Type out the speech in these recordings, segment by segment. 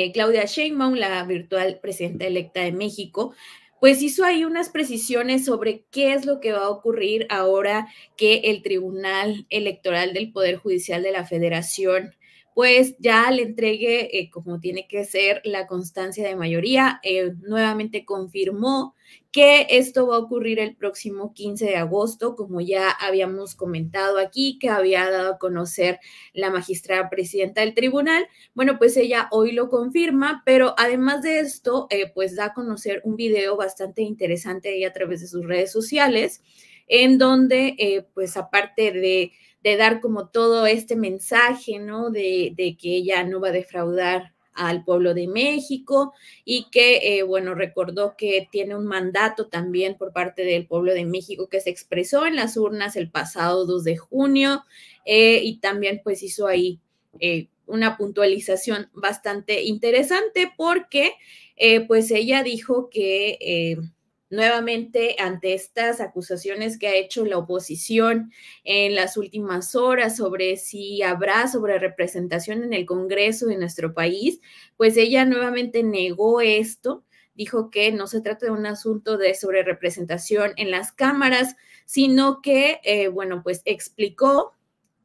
Eh, Claudia Sheinbaum, la virtual presidenta electa de México, pues hizo ahí unas precisiones sobre qué es lo que va a ocurrir ahora que el Tribunal Electoral del Poder Judicial de la Federación pues ya le entregue, eh, como tiene que ser, la constancia de mayoría. Eh, nuevamente confirmó que esto va a ocurrir el próximo 15 de agosto, como ya habíamos comentado aquí, que había dado a conocer la magistrada presidenta del tribunal. Bueno, pues ella hoy lo confirma, pero además de esto, eh, pues da a conocer un video bastante interesante a través de sus redes sociales, en donde, pues aparte de de dar como todo este mensaje, ¿no? De, que ella no va a defraudar al pueblo de México y que, eh, bueno, recordó que tiene un mandato también por parte del pueblo de México que se expresó en las urnas el pasado 2 de junio eh, y también pues hizo ahí eh, una puntualización bastante interesante porque pues ella dijo que nuevamente ante estas acusaciones que ha hecho la oposición en las últimas horas sobre si habrá sobre representación en el Congreso de nuestro país, pues ella nuevamente negó esto, dijo que no se trata de un asunto de sobre representación en las cámaras, sino que, eh, bueno, pues explicó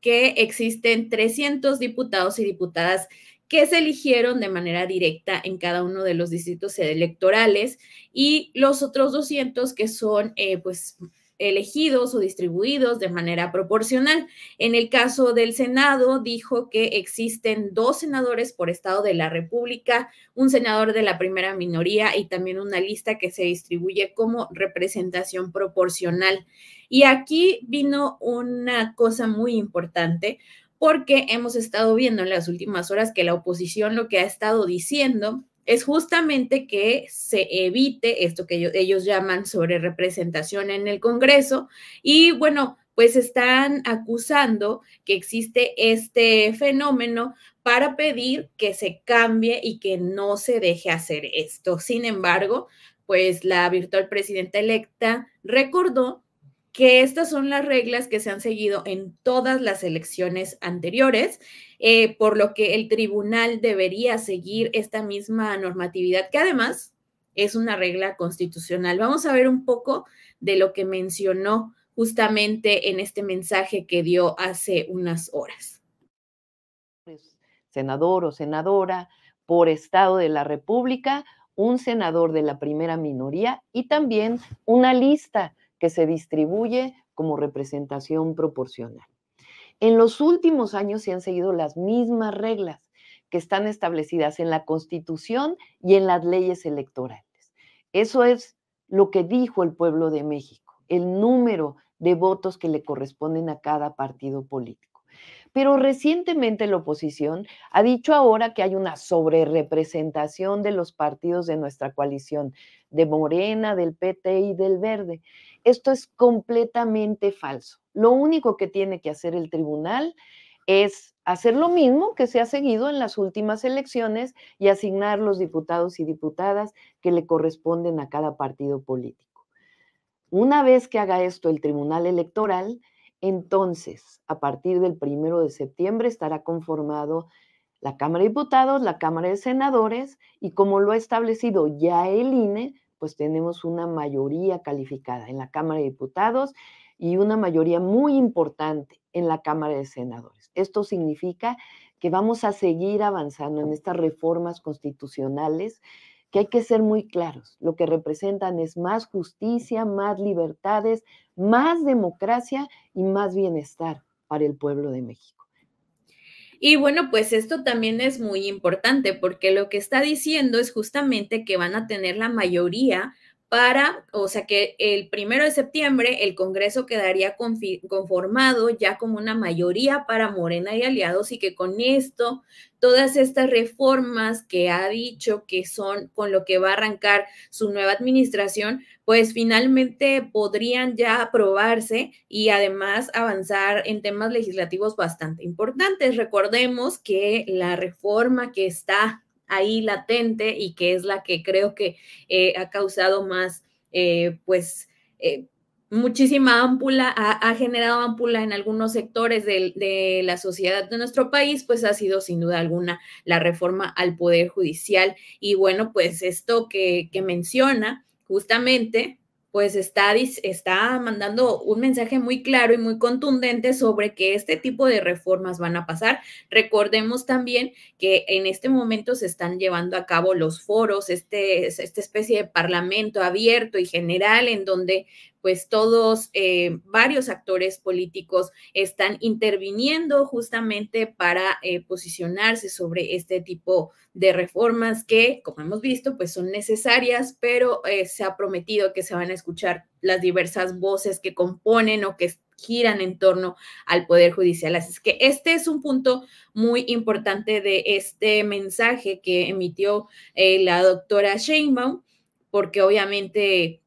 que existen 300 diputados y diputadas que se eligieron de manera directa en cada uno de los distritos electorales y los otros 200 que son eh, pues elegidos o distribuidos de manera proporcional. En el caso del Senado, dijo que existen dos senadores por estado de la República, un senador de la primera minoría y también una lista que se distribuye como representación proporcional. Y aquí vino una cosa muy importante, porque hemos estado viendo en las últimas horas que la oposición lo que ha estado diciendo es justamente que se evite esto que ellos, llaman sobre representación en el Congreso y bueno, pues están acusando que existe este fenómeno para pedir que se cambie y que no se deje hacer esto. Sin embargo, pues la virtual presidenta electa recordó que estas son las reglas que se han seguido en todas las elecciones anteriores, eh, por lo que el tribunal debería seguir esta misma normatividad, que además es una regla constitucional. Vamos a ver un poco de lo que mencionó justamente en este mensaje que dio hace unas horas. Pues, senador o senadora por Estado de la República, un senador de la primera minoría y también una lista que se distribuye como representación proporcional. En los últimos años se han seguido las mismas reglas que están establecidas en la Constitución y en las leyes electorales. Eso es lo que dijo el pueblo de México, el número de votos que le corresponden a cada partido político. Pero recientemente la oposición ha dicho ahora que hay una sobrerepresentación de los partidos de nuestra coalición, de Morena, del PT y del Verde. Esto es completamente falso. Lo único que tiene que hacer el tribunal es hacer lo mismo que se ha seguido en las últimas elecciones y asignar los diputados y diputadas que le corresponden a cada partido político. Una vez que haga esto el Tribunal Electoral, entonces, a partir del primero de septiembre estará conformado la Cámara de Diputados, la Cámara de Senadores y como lo ha establecido ya el INE, pues tenemos una mayoría calificada en la Cámara de Diputados y una mayoría muy importante en la Cámara de Senadores. Esto significa que vamos a seguir avanzando en estas reformas constitucionales que hay que ser muy claros. Lo que representan es más justicia, más libertades, más democracia y más bienestar para el pueblo de México. Y bueno, pues esto también es muy importante porque lo que está diciendo es justamente que van a tener la mayoría para, o sea que el primero de septiembre el Congreso quedaría conformado ya como una mayoría para Morena y aliados y que con esto todas estas reformas que ha dicho que son con lo que va a arrancar su nueva administración, pues finalmente podrían ya aprobarse y además avanzar en temas legislativos bastante importantes. Recordemos que la reforma que está ahí latente y que es la que creo que eh, ha causado más, eh, pues, eh, muchísima ámpula, ha, generado ámpula en algunos sectores de, la sociedad de nuestro país, pues ha sido sin duda alguna la reforma al Poder Judicial. Y bueno, pues esto que menciona justamente pues está, está mandando un mensaje muy claro y muy contundente sobre que este tipo de reformas van a pasar. Recordemos también que en este momento se están llevando a cabo los foros, este, esta especie de parlamento abierto y general en donde pues todos, eh, varios actores políticos están interviniendo justamente para eh, posicionarse sobre este tipo de reformas que, como hemos visto, pues son necesarias, pero eh, se ha prometido que se van a escuchar las diversas voces que componen o que giran en torno al Poder Judicial. Así que este es un punto muy importante de este mensaje que emitió la doctora Sheinbaum, porque obviamente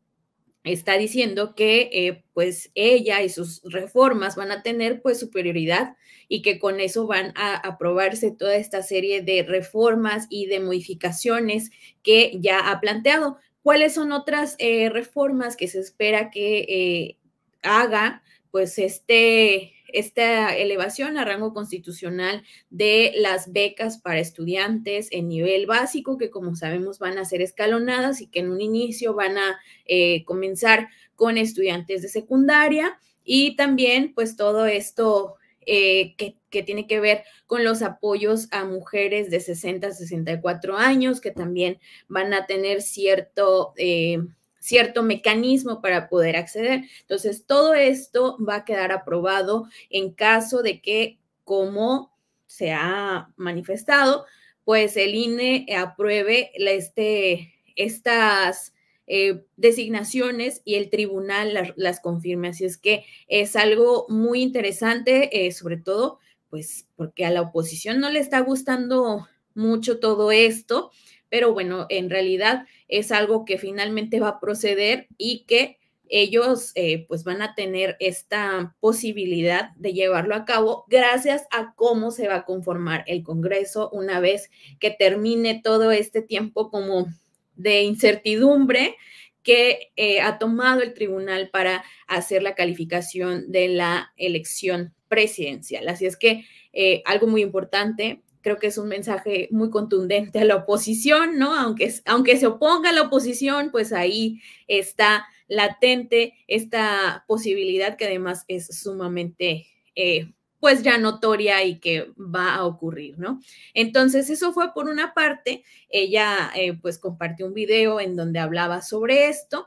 está diciendo que eh, pues ella y sus reformas van a tener pues superioridad y que con eso van a aprobarse toda esta serie de reformas y de modificaciones que ya ha planteado. ¿Cuáles son otras eh, reformas que se espera que eh, haga pues este esta elevación a rango constitucional de las becas para estudiantes en nivel básico, que como sabemos van a ser escalonadas y que en un inicio van a eh, comenzar con estudiantes de secundaria y también pues todo esto eh, que, tiene que ver con los apoyos a mujeres de 60 a 64 años que también van a tener cierto... Eh, cierto mecanismo para poder acceder. Entonces, todo esto va a quedar aprobado en caso de que, como se ha manifestado, pues el INE apruebe este, estas eh, designaciones y el tribunal las, confirme. Así es que es algo muy interesante, eh, sobre todo, pues porque a la oposición no le está gustando mucho todo esto pero bueno, en realidad es algo que finalmente va a proceder y que ellos eh, pues van a tener esta posibilidad de llevarlo a cabo gracias a cómo se va a conformar el Congreso una vez que termine todo este tiempo como de incertidumbre que eh, ha tomado el tribunal para hacer la calificación de la elección presidencial. Así es que eh, algo muy importante creo que es un mensaje muy contundente a la oposición, ¿no? Aunque, aunque se oponga a la oposición, pues ahí está latente esta posibilidad que además es sumamente, eh, pues ya notoria y que va a ocurrir, ¿no? Entonces, eso fue por una parte, ella eh, pues compartió un video en donde hablaba sobre esto